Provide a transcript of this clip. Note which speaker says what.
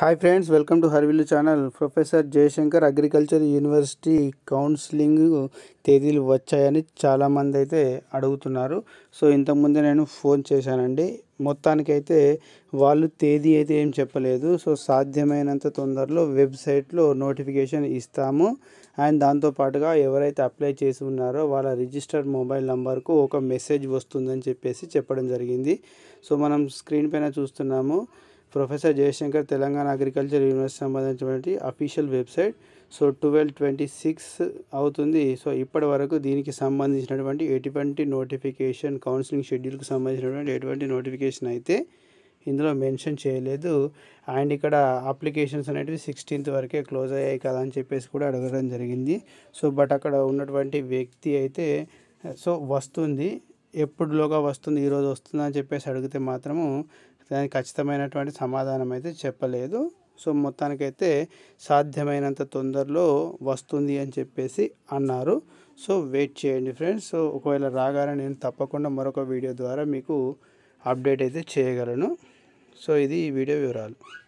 Speaker 1: hi friends welcome to Harivillu channel professor Jayashankar agriculture university counselling తేదీలు వచ్చాయని చాలామంది అయితే అడుగుతున్నారు సో ఇంతకుముందే నేను ఫోన్ చేశానండి మొత్తానికైతే వాళ్ళు తేదీ అయితే ఏం చెప్పలేదు సో సాధ్యమైనంత తొందరలో వెబ్సైట్లో నోటిఫికేషన్ ఇస్తాము అండ్ దాంతోపాటుగా ఎవరైతే అప్లై చేసి ఉన్నారో వాళ్ళ రిజిస్టర్డ్ మొబైల్ నంబర్కు ఒక మెసేజ్ వస్తుందని చెప్పేసి చెప్పడం జరిగింది సో మనం స్క్రీన్ పైన చూస్తున్నాము professor Jayashankar Telangana agriculture university సంబంధించినటువంటి official website so twelve twenty six అవుతుంది సో ఇప్పటి వరకు దీనికి సంబంధించినటువంటి ఎటువంటి నోటిఫికేషన్ కౌన్సిలింగ్ షెడ్యూల్కి సంబంధించినటువంటి ఎటువంటి నోటిఫికేషన్ అయితే ఇందులో మెన్షన్ చేయలేదు అండ్ ఇక్కడ అప్లికేషన్స్ అనేటివి సిక్స్టీన్త్ వరకే క్లోజ్ అయ్యాయి కదా అని చెప్పేసి కూడా అడగడం జరిగింది సో బట్ అక్కడ ఉన్నటువంటి వ్యక్తి అయితే సో వస్తుంది ఎప్పుడులోగా వస్తుంది ఈరోజు వస్తుందని చెప్పేసి అడిగితే మాత్రము దానికి ఖచ్చితమైనటువంటి సమాధానం అయితే చెప్పలేదు సో మొత్తానికైతే సాధ్యమైనంత తొందరలో వస్తుంది అని చెప్పేసి అన్నారు సో వెయిట్ చేయండి ఫ్రెండ్స్ సో ఒకవేళ రాగానే నేను తప్పకుండా మరొక వీడియో ద్వారా మీకు అప్డేట్ అయితే చేయగలను సో ఇది ఈ వీడియో వివరాలు